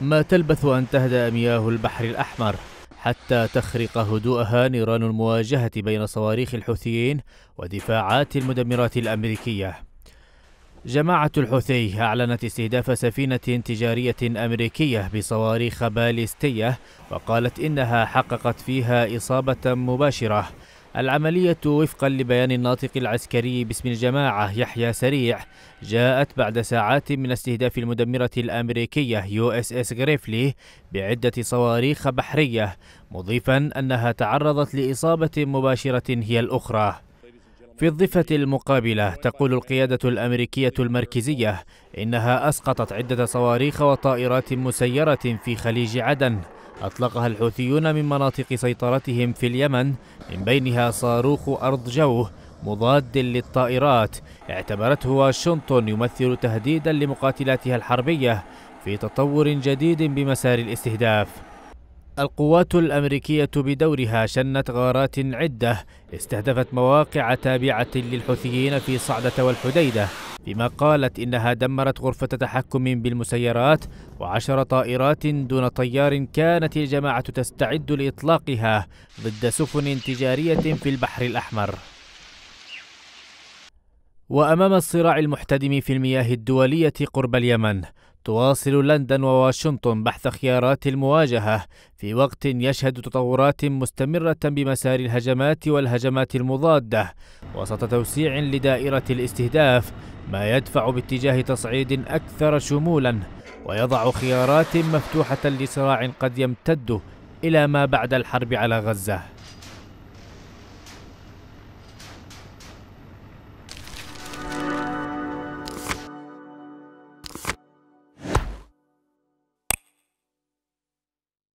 ما تلبث أن تهدأ مياه البحر الأحمر حتى تخرق هدوءها نيران المواجهة بين صواريخ الحوثيين ودفاعات المدمرات الأمريكية جماعة الحوثي أعلنت استهداف سفينة تجارية أمريكية بصواريخ باليستية وقالت إنها حققت فيها إصابة مباشرة العملية وفقا لبيان الناطق العسكري باسم الجماعة يحيى سريع جاءت بعد ساعات من استهداف المدمرة الأمريكية يو اس اس غريفلي بعدة صواريخ بحرية مضيفا أنها تعرضت لإصابة مباشرة هي الأخرى في الضفة المقابلة تقول القيادة الأمريكية المركزية إنها أسقطت عدة صواريخ وطائرات مسيرة في خليج عدن أطلقها الحوثيون من مناطق سيطرتهم في اليمن من بينها صاروخ أرض جوه مضاد للطائرات اعتبرته واشنطن يمثل تهديدا لمقاتلاتها الحربية في تطور جديد بمسار الاستهداف القوات الأمريكية بدورها شنت غارات عدة استهدفت مواقع تابعة للحوثيين في صعدة والحديدة فيما قالت إنها دمرت غرفة تحكم بالمسيرات وعشر طائرات دون طيار كانت الجماعة تستعد لإطلاقها ضد سفن تجارية في البحر الأحمر وأمام الصراع المحتدم في المياه الدولية قرب اليمن تواصل لندن وواشنطن بحث خيارات المواجهة في وقت يشهد تطورات مستمرة بمسار الهجمات والهجمات المضادة وسط توسيع لدائرة الاستهداف ما يدفع باتجاه تصعيد أكثر شمولا ويضع خيارات مفتوحة لصراع قد يمتد إلى ما بعد الحرب على غزة